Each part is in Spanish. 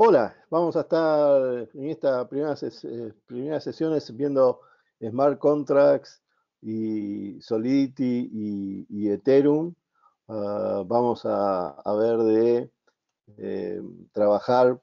Hola, vamos a estar en estas eh, primeras, sesiones viendo smart contracts y Solidity y, Ethereum. Ah, vamos a, ver de eh, trabajar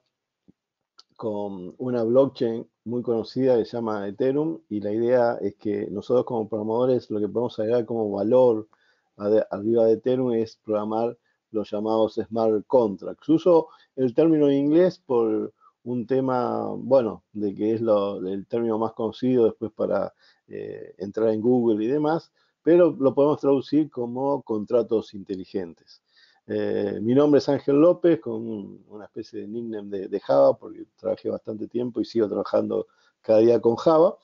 con una blockchain muy conocida que se llama Ethereum y la idea es que nosotros como programadores lo que podemos agregar como valor arriba de Ethereum es programar los llamados smart contracts. Uso el término en inglés por un tema, bueno, de que es el término más conocido después para eh, entrar en Google y demás, pero lo podemos traducir como contratos inteligentes. Eh, mi nombre es Ángel López, con una especie de nickname de, Java, porque trabajé bastante tiempo y sigo trabajando cada día con Java.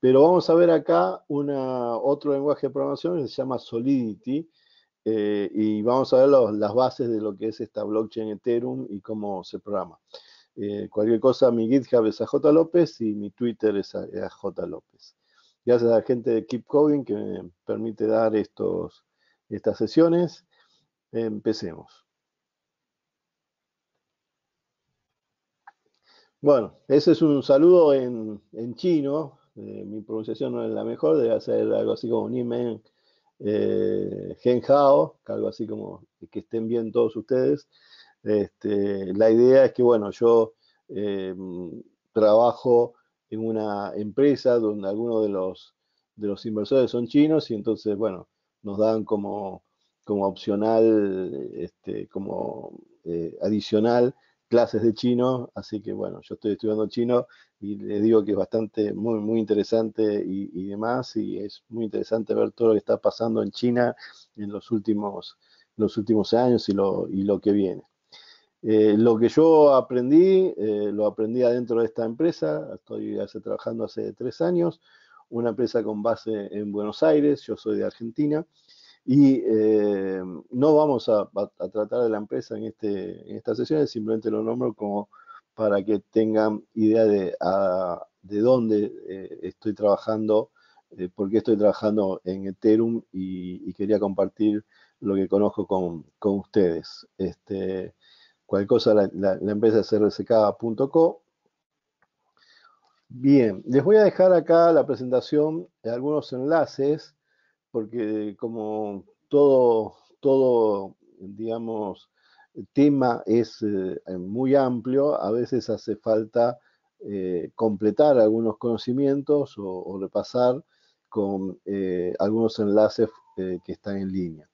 Pero vamos a ver acá otro lenguaje de programación que se llama Solidity, eh, y vamos a ver las bases de lo que es esta blockchain Ethereum y cómo se programa. Eh, cualquier cosa, mi GitHub es J López y mi Twitter es J López. Gracias a la gente de Keep que me permite dar estos, estas sesiones. Empecemos. Bueno, ese es un saludo en, chino. Eh, mi pronunciación no es la mejor, debe ser algo así como un Nimen eh, algo así como que estén bien todos ustedes. Este, la idea es que, bueno, yo em, trabajo en una empresa donde algunos de los, inversores son chinos y entonces, bueno, nos dan como, opcional, este, como eh, adicional clases de chino, así que bueno, yo estoy estudiando chino y les digo que es bastante, muy, muy interesante y, demás, y es muy interesante ver todo lo que está pasando en China en los últimos, los últimos años y lo, y lo que viene. Eh, lo que yo aprendí, eh, lo aprendí adentro de esta empresa, estoy hace, trabajando hace tres años, una empresa con base en Buenos Aires, yo soy de Argentina, y eh, no vamos a, tratar de la empresa en, este, en estas sesiones, simplemente lo nombro como para que tengan idea de, dónde eh, estoy trabajando, eh, por qué estoy trabajando en Ethereum y, quería compartir lo que conozco con, ustedes. Este, cualquier cosa, la, empresa es Bien, les voy a dejar acá la presentación, de algunos enlaces porque como todo, todo digamos, tema es eh, muy amplio, a veces hace falta eh, completar algunos conocimientos o, repasar con eh, algunos enlaces que están en línea.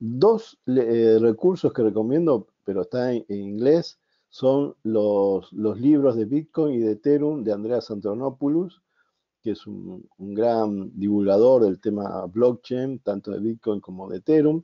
Dos recursos que recomiendo, pero están en, inglés, son los, los, libros de Bitcoin y de Ethereum de Andrea Santonopoulos, que es un, gran divulgador del tema blockchain, tanto de Bitcoin como de Ethereum.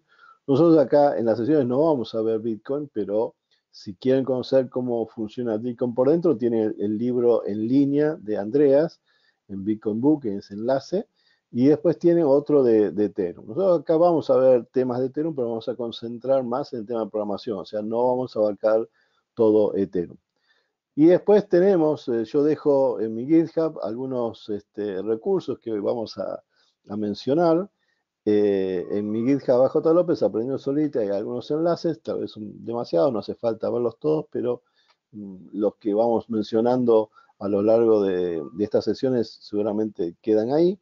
Nosotros acá en las sesiones no vamos a ver Bitcoin, pero si quieren conocer cómo funciona Bitcoin por dentro, tiene el, libro en línea de Andreas en Bitcoin Book, en ese enlace, y después tiene otro de, de Ethereum. Nosotros acá vamos a ver temas de Ethereum, pero vamos a concentrar más en el tema de programación, o sea, no vamos a abarcar todo Ethereum. Y después tenemos, eh, yo dejo en mi GitHub algunos este, recursos que hoy vamos a, mencionar. Eh, en mi GitHub bajo López aprendió solita, hay algunos enlaces, tal vez son demasiados, no hace falta verlos todos, pero mm, los que vamos mencionando a lo largo de, estas sesiones seguramente quedan ahí.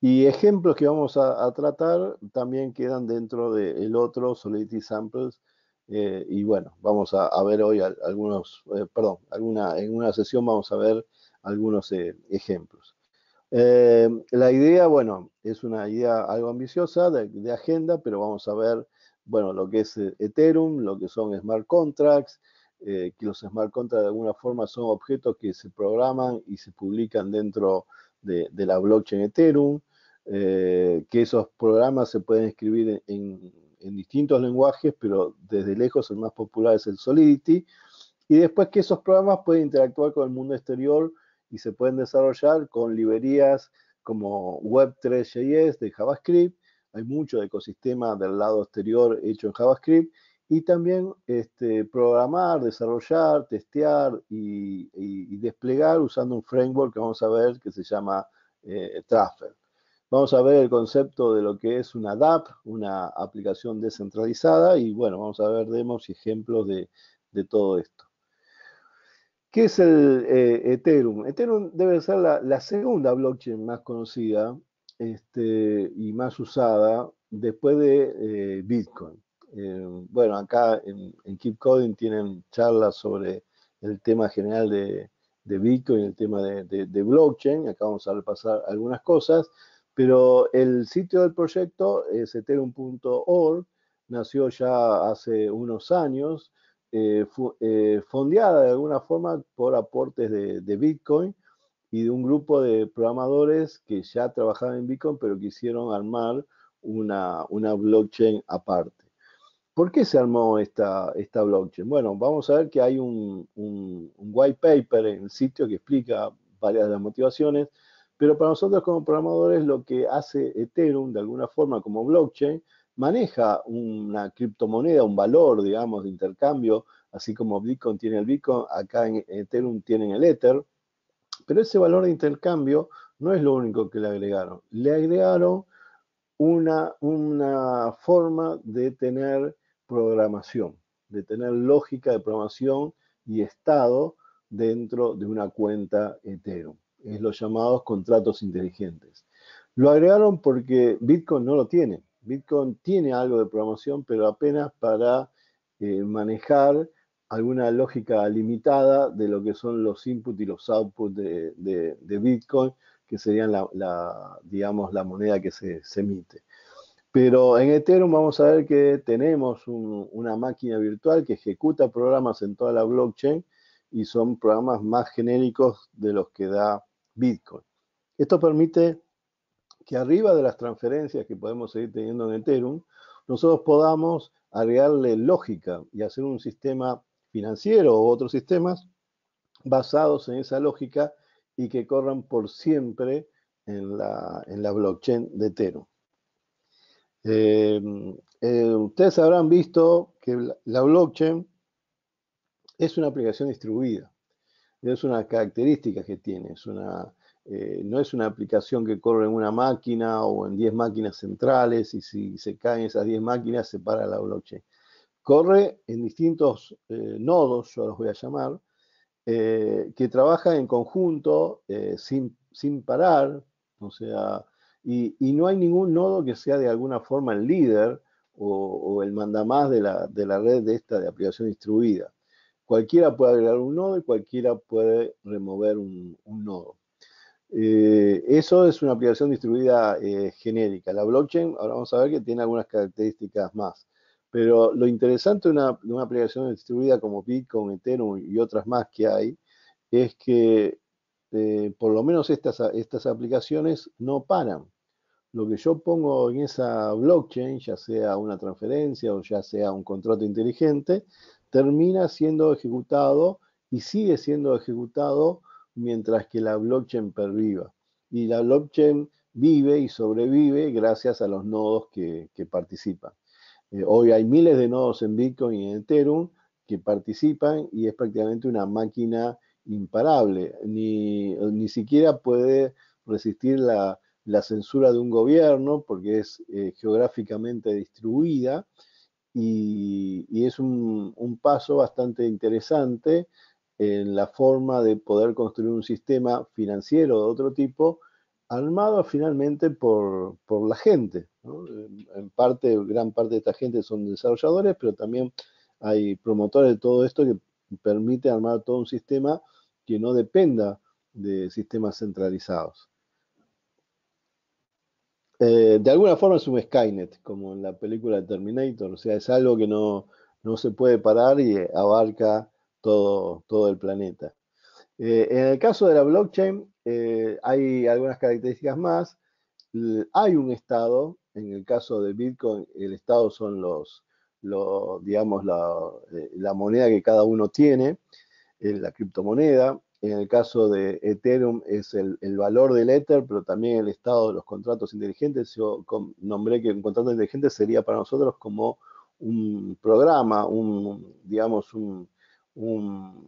Y ejemplos que vamos a, tratar también quedan dentro del otro Solidity Samples eh, y bueno, vamos a, ver hoy algunos, eh, perdón, alguna, en una sesión vamos a ver algunos eh, ejemplos. la idea, bueno, es una idea algo ambiciosa de, agenda, pero vamos a ver, bueno, lo que es Ethereum, lo que son smart contracts, que los smart contracts de alguna forma son objetos que se programan y se publican dentro de, la blockchain Ethereum, que esos programas se pueden escribir en en distintos lenguajes, pero desde lejos el más popular es el Solidity, y después que esos programas pueden interactuar con el mundo exterior y se pueden desarrollar con librerías como Web3.js de JavaScript, hay mucho de ecosistema del lado exterior hecho en JavaScript, y también este, programar, desarrollar, testear y, desplegar usando un framework que vamos a ver que se llama eh, Transfer. Vamos a ver el concepto de lo que es una DAP, una aplicación descentralizada, y bueno, vamos a ver demos y ejemplos de, todo esto. ¿Qué es el eh, Ethereum? Ethereum debe ser la, segunda blockchain más conocida este, y más usada después de eh, Bitcoin. Eh, bueno, acá en, en, Keep Coding tienen charlas sobre el tema general de, Bitcoin, el tema de, de blockchain. Acá vamos a repasar algunas cosas. Pero el sitio del proyecto, ethereum.org, nació ya hace unos años, eh, eh, fondeada de alguna forma por aportes de, Bitcoin y de un grupo de programadores que ya trabajaban en Bitcoin, pero quisieron armar una, una blockchain aparte. ¿Por qué se armó esta, esta blockchain? Bueno, vamos a ver que hay un, un white paper en el sitio que explica varias de las motivaciones, pero para nosotros como programadores lo que hace Ethereum de alguna forma como blockchain, maneja una criptomoneda, un valor, digamos, de intercambio, así como Bitcoin tiene el Bitcoin, acá en Ethereum tienen el Ether, pero ese valor de intercambio no es lo único que le agregaron. Le agregaron una, forma de tener programación, de tener lógica de programación y estado dentro de una cuenta Ethereum. Es los llamados contratos inteligentes. Lo agregaron porque Bitcoin no lo tiene. Bitcoin tiene algo de programación, pero apenas para eh, manejar alguna lógica limitada de lo que son los inputs y los outputs de, Bitcoin, que serían la, digamos, la moneda que se, emite. Pero en Ethereum vamos a ver que tenemos una máquina virtual que ejecuta programas en toda la blockchain y son programas más genéricos de los que da Bitcoin. Esto permite que arriba de las transferencias que podemos seguir teniendo en Ethereum, nosotros podamos agregarle lógica y hacer un sistema financiero u otros sistemas basados en esa lógica y que corran por siempre en la, blockchain de Ethereum. Eh, eh, ustedes habrán visto que la blockchain es una aplicación distribuida es una característica que tiene, eh, no es una aplicación que corre en una máquina o en 10 máquinas centrales y si se caen esas 10 máquinas se para la blockchain. Corre en distintos eh, nodos, yo los voy a llamar, eh, que trabajan en conjunto sin, parar, o sea, y, no hay ningún nodo que sea de alguna forma el líder o, el mandamás de la, de la red de esta de aplicación distribuida. Cualquiera puede agregar un nodo y cualquiera puede remover un, nodo. Eh, eso es una aplicación distribuida eh, genérica. La blockchain, ahora vamos a ver que tiene algunas características más. Pero lo interesante de una, aplicación distribuida como Bitcoin, Ethereum y otras más que hay, es que eh, por lo menos estas aplicaciones no paran. Lo que yo pongo en esa blockchain, ya sea una transferencia o ya sea un contrato inteligente, termina siendo ejecutado y sigue siendo ejecutado mientras que la blockchain perviva. Y la blockchain vive y sobrevive gracias a los nodos que, participan. Eh, hoy hay miles de nodos en Bitcoin y en Ethereum que participan y es prácticamente una máquina imparable. Ni, siquiera puede resistir la, censura de un gobierno porque es eh, geográficamente distribuida y, es un, paso bastante interesante en la forma de poder construir un sistema financiero de otro tipo armado finalmente por, la gente. En parte, gran parte de esta gente son desarrolladores, pero también hay promotores de todo esto que permite armar todo un sistema que no dependa de sistemas centralizados. Eh, de alguna forma es un Skynet, como en la película Terminator, o sea, es algo que no, se puede parar y abarca todo, todo el planeta. Eh, en el caso de la blockchain eh, hay algunas características más. Hay un estado, en el caso de Bitcoin, el estado son los, los digamos, la, la moneda que cada uno tiene, la criptomoneda. En el caso de Ethereum es el, valor del Ether, pero también el estado de los contratos inteligentes. Yo nombré que un contrato inteligente sería para nosotros como un programa, un, digamos, un,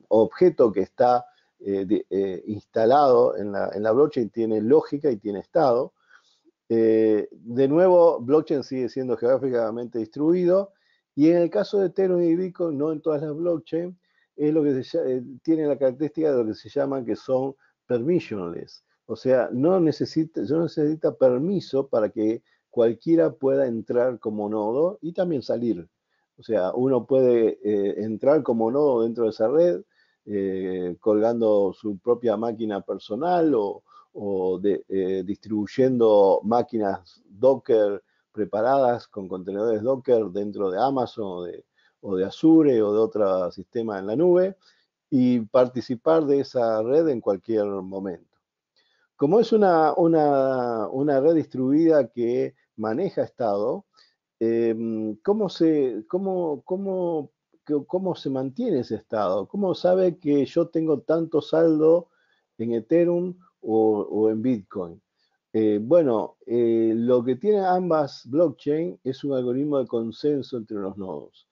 objeto que está eh, eh, instalado en la, blockchain, tiene lógica y tiene estado. Eh, de nuevo, blockchain sigue siendo geográficamente distribuido. Y en el caso de Ethereum y Bitcoin, no en todas las blockchains, es lo que eh, tiene la característica de lo que se llaman que son permissionless. O sea, no necesita, necesita permiso para que cualquiera pueda entrar como nodo y también salir. O sea, uno puede eh, entrar como nodo dentro de esa red, eh, colgando su propia máquina personal o, de, distribuyendo máquinas Docker preparadas con contenedores Docker dentro de Amazon o de, o de Azure o de otro sistema en la nube y participar de esa red en cualquier momento. Como es una, una, red distribuida que maneja estado, em, ¿cómo, se, se mantiene ese estado? ¿Cómo sabe que yo tengo tanto saldo en Ethereum o, en Bitcoin? Eh, bueno, eh, lo que tienen ambas blockchain es un algoritmo de consenso entre los nodos.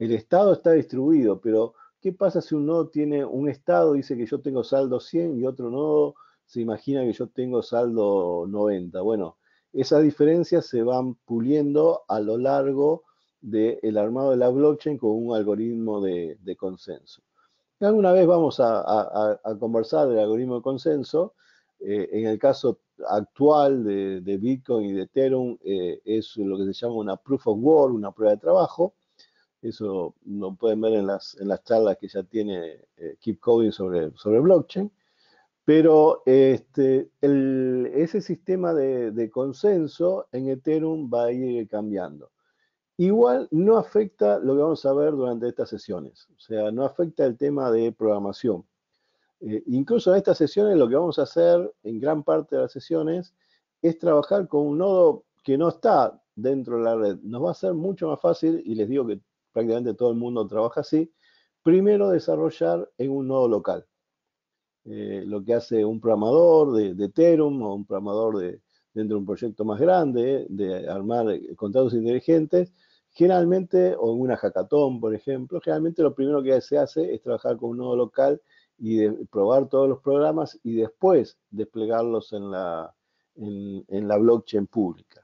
El Estado está distribuido, pero ¿qué pasa si un nodo tiene un Estado, dice que yo tengo saldo 100 y otro nodo se imagina que yo tengo saldo 90? Bueno, esas diferencias se van puliendo a lo largo del armado de la blockchain con un algoritmo de, consenso. Alguna vez vamos a, conversar del algoritmo de consenso. Eh, en el caso actual de, Bitcoin y de Ethereum eh, es lo que se llama una proof of work, una prueba de trabajo. Eso lo pueden ver en las, charlas que ya tiene eh, Keep Coding sobre, sobre blockchain. Pero este, ese sistema de, consenso en Ethereum va a ir cambiando. Igual no afecta lo que vamos a ver durante estas sesiones. O sea, no afecta el tema de programación. Eh, incluso en estas sesiones lo que vamos a hacer en gran parte de las sesiones es trabajar con un nodo que no está dentro de la red. Nos va a ser mucho más fácil, y les digo que prácticamente todo el mundo trabaja así, primero desarrollar en un nodo local. Eh, lo que hace un programador de, Ethereum o un programador de, dentro de un proyecto más grande, de armar contratos inteligentes, generalmente, o en una hackathon, por ejemplo, generalmente lo primero que se hace es trabajar con un nodo local y probar todos los programas y después desplegarlos en la blockchain pública.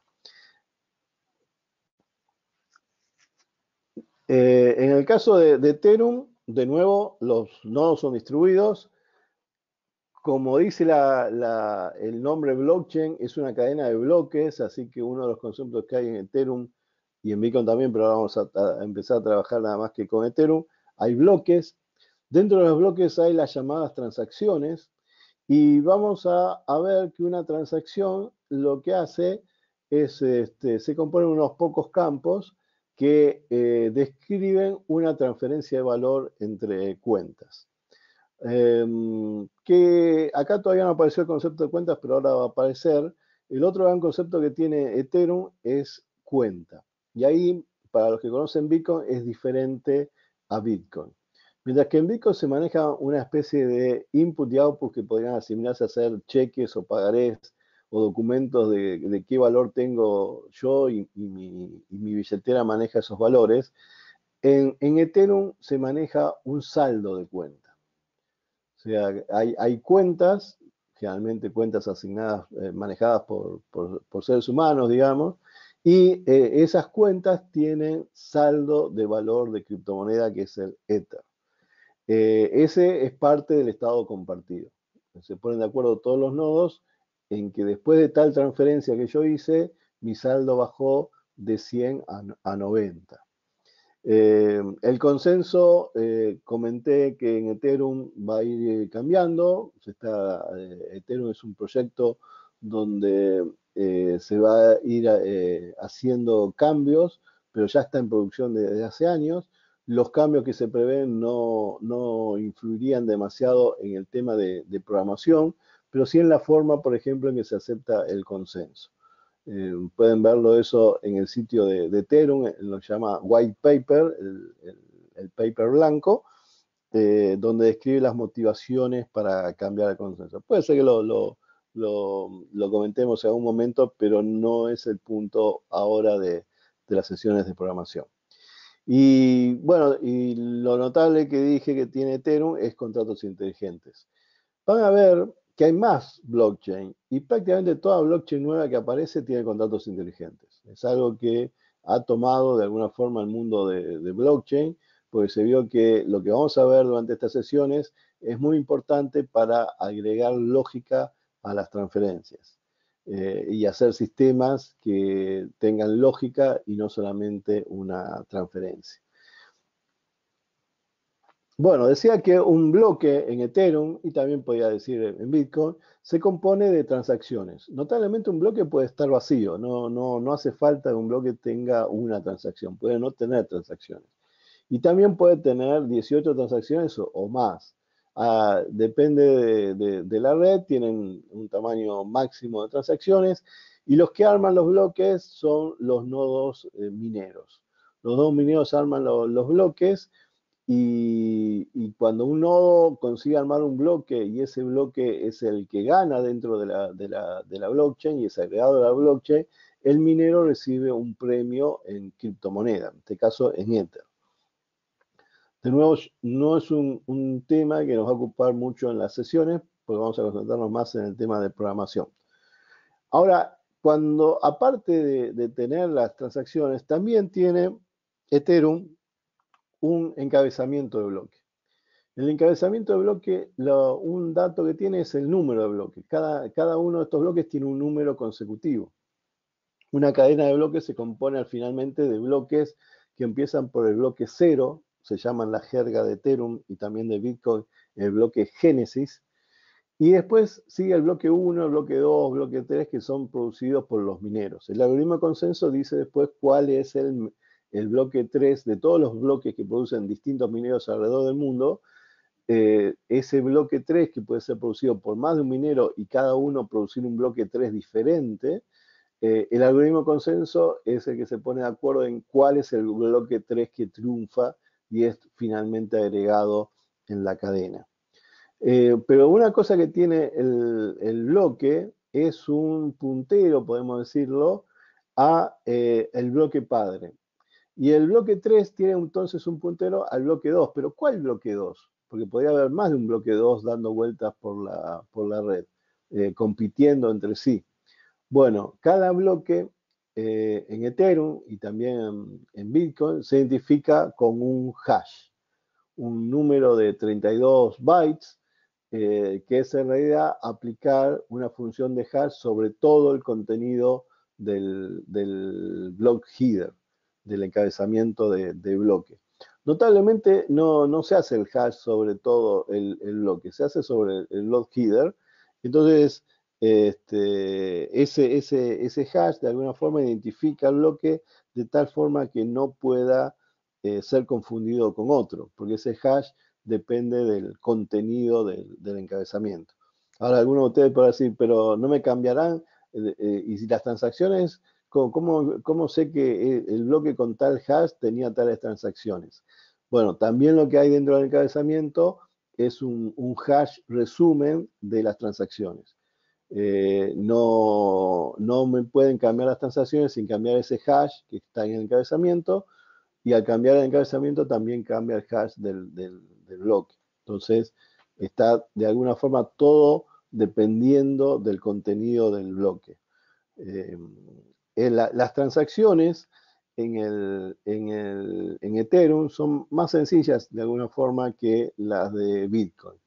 Eh, en el caso de, Ethereum, de nuevo, los nodos son distribuidos. Como dice el nombre blockchain, es una cadena de bloques, así que uno de los conceptos que hay en Ethereum y en Bitcoin también, pero vamos a, empezar a trabajar nada más que con Ethereum, hay bloques. Dentro de los bloques hay las llamadas transacciones y vamos a, ver que una transacción lo que hace es, este, se compone unos pocos campos que eh, describen una transferencia de valor entre cuentas. Em, que acá todavía no apareció el concepto de cuentas, pero ahora va a aparecer. El otro gran concepto que tiene Ethereum es cuenta. Y ahí, para los que conocen Bitcoin, es diferente a Bitcoin. Mientras que en Bitcoin se maneja una especie de input y output que podrían asimilarse a hacer cheques o pagarés documentos de, qué valor tengo yo y, mi, billetera maneja esos valores. En, Ethereum se maneja un saldo de cuenta. O sea, hay, cuentas, generalmente cuentas asignadas, eh, manejadas por, seres humanos, digamos, y eh, esas cuentas tienen saldo de valor de criptomoneda que es el Ether. Eh, ese es parte del estado compartido. Se ponen de acuerdo todos los nodos en que después de tal transferencia que yo hice, mi saldo bajó de 100 a, 90. Eh, el consenso, eh, comenté que en Ethereum va a ir eh, cambiando. Ethereum es un proyecto donde se va a ir haciendo cambios, pero ya está en producción desde hace años. Los cambios que se prevén no, influirían demasiado en el tema de programación, pero sí en la forma, por ejemplo, en que se acepta el consenso. Eh, pueden verlo eso en el sitio de, de eh, lo llama White Paper, el, paper blanco, eh, donde describe las motivaciones para cambiar el consenso. Puede ser que lo, comentemos en algún momento, pero no es el punto ahora de, las sesiones de programación. Y bueno, y lo notable que dije que tiene Ethereum es contratos inteligentes. Van a ver que hay más blockchain y prácticamente toda blockchain nueva que aparece tiene contratos inteligentes. Es algo que ha tomado de alguna forma el mundo de, blockchain, porque se vio que lo que vamos a ver durante estas sesiones es muy importante para agregar lógica a las transferencias eh, y hacer sistemas que tengan lógica y no solamente una transferencia. Bueno, decía que un bloque en Ethereum y también podía decir en Bitcoin se compone de transacciones. Notablemente un bloque puede estar vacío, no, no, no hace falta que un bloque tenga una transacción, puede no tener transacciones. Y también puede tener 18 transacciones o, más. Ah, depende de, la red, tienen un tamaño máximo de transacciones y los que arman los bloques son los nodos eh, mineros. Los nodos mineros arman los bloques y, cuando un nodo consigue armar un bloque y ese bloque es el que gana dentro de la, blockchain y es agregado a la blockchain, el minero recibe un premio en criptomoneda, en este caso en Ether. De nuevo, no es un, tema que nos va a ocupar mucho en las sesiones, porque vamos a concentrarnos más en el tema de programación. Ahora, cuando aparte de, de tener las transacciones, también tiene Ethereum un encabezamiento de bloque. El encabezamiento de bloque, un dato que tiene es el número de bloques. Cada, cada uno de estos bloques tiene un número consecutivo. Una cadena de bloques se compone finalmente de bloques que empiezan por el bloque cero, se llaman la jerga de Ethereum y también de Bitcoin, el bloque Génesis. Y después sigue el bloque 1, el bloque 2, bloque 3, que son producidos por los mineros. El algoritmo de consenso dice después cuál es el, el bloque 3 de todos los bloques que producen distintos mineros alrededor del mundo, eh, ese bloque 3 que puede ser producido por más de un minero y cada uno producir un bloque 3 diferente, eh, el algoritmo consenso es el que se pone de acuerdo en cuál es el bloque 3 que triunfa y es finalmente agregado en la cadena. Eh, pero una cosa que tiene el, bloque es un puntero, podemos decirlo, a el bloque padre. Y el bloque 3 tiene entonces un puntero al bloque 2. Pero ¿cuál bloque 2? Porque podría haber más de un bloque 2 dando vueltas por la, por la red, eh, compitiendo entre sí. Bueno, cada bloque eh, en Ethereum y también en, Bitcoin se identifica con un hash, un número de 32 bytes, eh, que es en realidad aplicar una función de hash sobre todo el contenido del, del block header del encabezamiento de, bloque. Notablemente no, se hace el hash sobre todo el, bloque, se hace sobre el, block header. Entonces, este, ese, ese, hash de alguna forma identifica el bloque de tal forma que no pueda eh, ser confundido con otro, porque ese hash depende del contenido del, encabezamiento. Ahora, algunos de ustedes podrán decir, pero no me cambiarán, eh, eh, y si las transacciones ¿Cómo, ¿Cómo, sé que e, el bloque con tal hash tenía tales transacciones? Bueno, también lo que hay dentro del encabezamiento es un, hash resumen de las transacciones. Eh, no, me pueden cambiar las transacciones sin cambiar ese hash que está en el encabezamiento y al cambiar el encabezamiento también cambia el hash del, bloque. Entonces, está de alguna forma todo dependiendo del contenido del bloque. Eh, eh, las transacciones en, Ethereum son más sencillas de alguna forma que las de Bitcoin.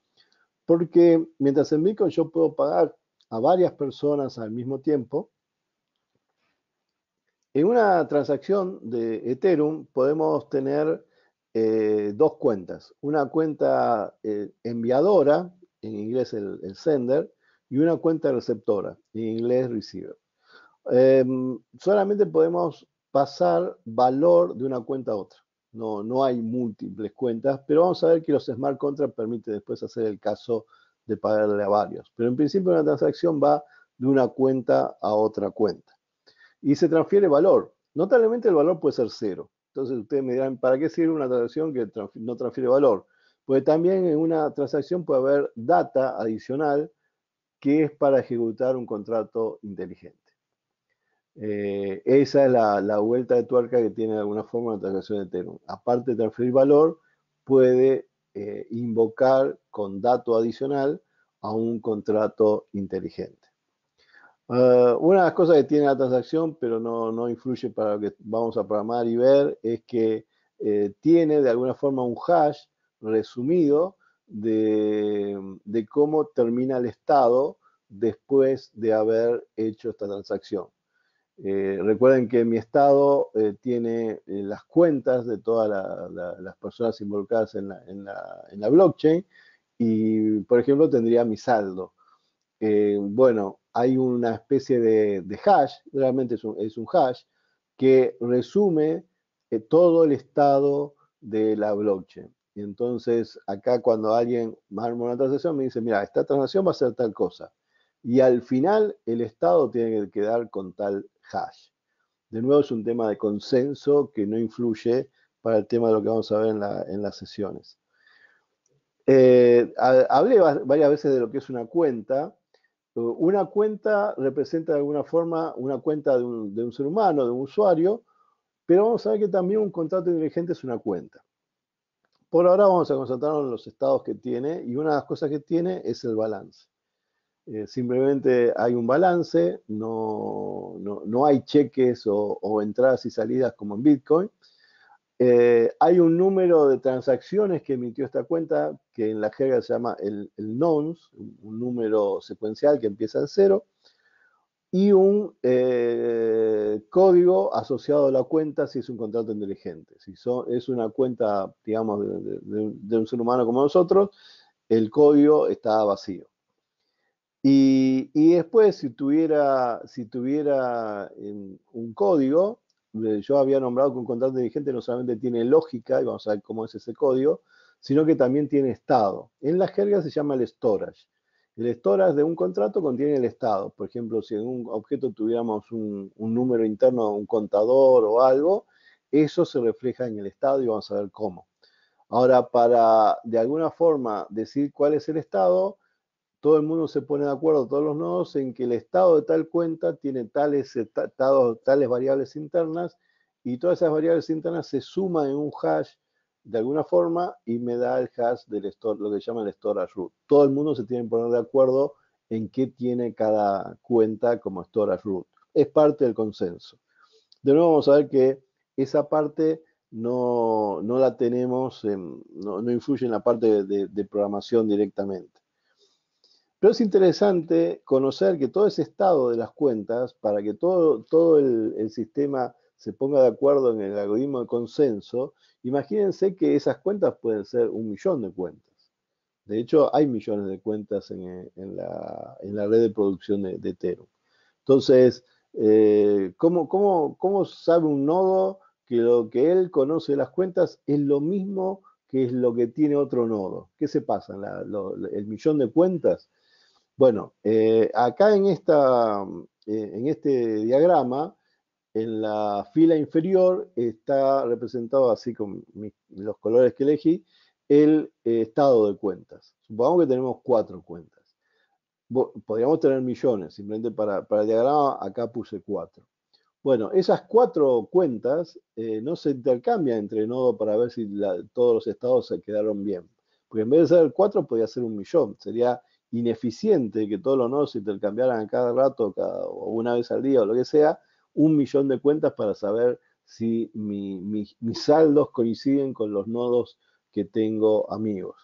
Porque mientras en Bitcoin yo puedo pagar a varias personas al mismo tiempo, en una transacción de Ethereum podemos tener eh, dos cuentas. Una cuenta eh, enviadora, en inglés el, sender, y una cuenta receptora, en inglés receiver. Em, solamente podemos pasar valor de una cuenta a otra. No, no hay múltiples cuentas, pero vamos a ver que los smart contracts permite después hacer el caso de pagarle a varios. Pero en principio una transacción va de una cuenta a otra cuenta. Y se transfiere valor. Notablemente el valor puede ser cero. Entonces ustedes me dirán, ¿para qué sirve una transacción que no transfiere valor? Pues también en una transacción puede haber data adicional que es para ejecutar un contrato inteligente. Eh, esa es la, vuelta de tuerca que tiene de alguna forma la transacción de Ethereum. Aparte de transferir valor, puede eh, invocar con dato adicional a un contrato inteligente. Ah, una de las cosas que tiene la transacción, pero no, influye para lo que vamos a programar y ver, es que eh, tiene de alguna forma un hash resumido de cómo termina el estado después de haber hecho esta transacción. Eh, recuerden que mi estado eh, tiene eh, las cuentas de todas las personas involucradas en la, blockchain y, por ejemplo, tendría mi saldo. bueno, hay una especie de, hash, realmente es un, hash, que resume todo el estado de la blockchain. Y entonces, acá cuando alguien arma una transacción, me dice, mira, esta transacción va a ser tal cosa. Y al final, el estado tiene que quedar con tal hash. De nuevo es un tema de consenso que no influye para el tema de lo que vamos a ver en, las sesiones. Eh, hablé varias veces de lo que es una cuenta. Una cuenta representa de alguna forma una cuenta de un, ser humano, de un usuario, pero vamos a ver que también un contrato inteligente es una cuenta. Por ahora vamos a concentrarnos en los estados que tiene y una de las cosas que tiene es el balance. Eh, simplemente hay un balance, no, hay cheques o, entradas y salidas como en Bitcoin. Eh, hay un número de transacciones que emitió esta cuenta que en la jerga se llama el, el nonce, un número secuencial que empieza en cero, y un eh, código asociado a la cuenta si es un contrato inteligente. Si es una cuenta, digamos, de un ser humano como nosotros, el código está vacío. Y, después, si tuviera, em, un código, yo había nombrado que un contrato vigente no solamente tiene lógica, y vamos a ver cómo es ese código, sino que también tiene estado. En la jerga se llama el storage. El storage de un contrato contiene el estado. Por ejemplo, si en un objeto tuviéramos un, un número interno, un contador o algo, eso se refleja en el estado y vamos a ver cómo. Ahora, para de alguna forma decir cuál es el estado, todo el mundo se pone de acuerdo, todos los nodos, en que el estado de tal cuenta tiene tales eh, tales variables internas, y todas esas variables internas se suman en un hash de alguna forma y me da el hash del store, lo que llama el storage root. Todo el mundo se tiene que poner de acuerdo en qué tiene cada cuenta como storage root. Es parte del consenso. De nuevo vamos a ver que esa parte no, la tenemos, no, influye en la parte de programación directamente. Pero es interesante conocer que todo ese estado de las cuentas, para que todo, todo el, sistema se ponga de acuerdo en el algoritmo de consenso, imagínense que esas cuentas pueden ser un millón de cuentas. De hecho, hay millones de cuentas en, eh, la, red de producción de, Ethereum. Entonces, eh, ¿cómo, sabe un nodo que lo que él conoce de las cuentas es lo mismo que es lo que tiene otro nodo? ¿Qué se pasa? el millón de cuentas bueno, eh, acá en, esta, eh, en este diagrama, en la fila inferior está representado así con los colores que elegí, el eh, estado de cuentas. Supongamos que tenemos cuatro cuentas. Podríamos tener millones, simplemente para, el diagrama acá puse cuatro. Bueno, esas cuatro cuentas no se intercambian entre nodos para ver si todos los estados se quedaron bien. Porque en vez de ser cuatro, podría ser un millón. Sería ineficiente que todos los nodos se intercambiaran cada rato, cada, o una vez al día o lo que sea, un millón de cuentas para saber si mis saldos coinciden con los nodos que tengo amigos.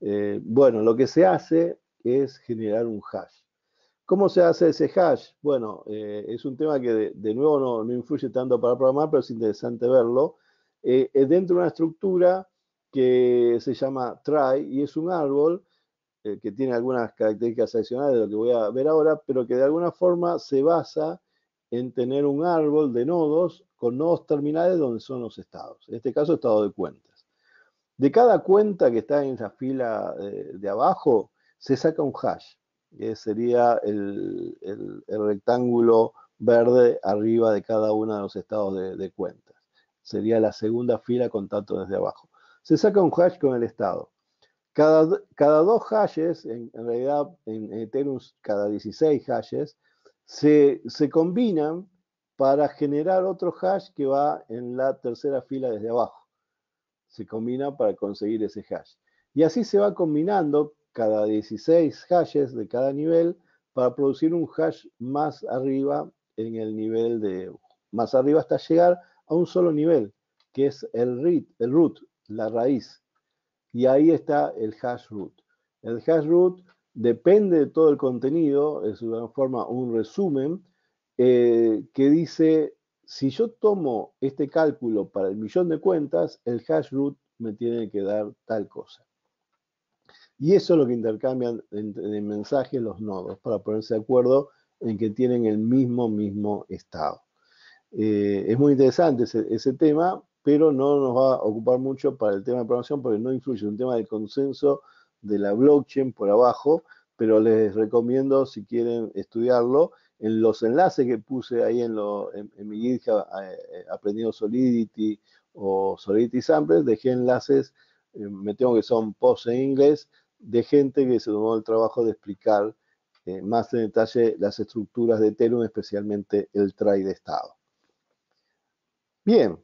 Eh, bueno, lo que se hace es generar un hash. ¿Cómo se hace ese hash? Bueno, eh, es un tema que de, nuevo no, no, influye tanto para programar, pero es interesante verlo. Eh, es dentro de una estructura que se llama try y es un árbol eh, que tiene algunas características adicionales de lo que voy a ver ahora, pero que de alguna forma se basa en tener un árbol de nodos con nodos terminales donde son los estados, en este caso estado de cuentas. De cada cuenta que está en la fila eh, de abajo, se saca un hash, que sería el, rectángulo verde arriba de cada uno de los estados de, de cuentas. Sería la segunda fila con tanto desde abajo. Se saca un hash con el estado. Cada, dos hashes, en, realidad en Ethereum cada 16 hashes, se, combinan para generar otro hash que va en la tercera fila desde abajo. Se combina para conseguir ese hash. Y así se va combinando cada 16 hashes de cada nivel para producir un hash más arriba en el nivel de más arriba hasta llegar a un solo nivel, que es el root, la raíz. Y ahí está el hash root. El hash root depende de todo el contenido, es una forma, un resumen, eh, que dice, si yo tomo este cálculo para el millón de cuentas, el hash root me tiene que dar tal cosa. Y eso es lo que intercambian en, mensajes los nodos, para ponerse de acuerdo en que tienen el mismo, mismo estado. Eh, es muy interesante ese, ese tema, pero no nos va a ocupar mucho para el tema de programación porque no influye, un tema del consenso de la blockchain por abajo, pero les recomiendo si quieren estudiarlo, en los enlaces que puse ahí en, lo, en, mi GitHub, eh, eh, Solidity o Solidity Samples, dejé enlaces, eh, me tengo que son posts en inglés, de gente que se tomó el trabajo de explicar más en detalle las estructuras de Ethereum, especialmente el trade de estado. Bien,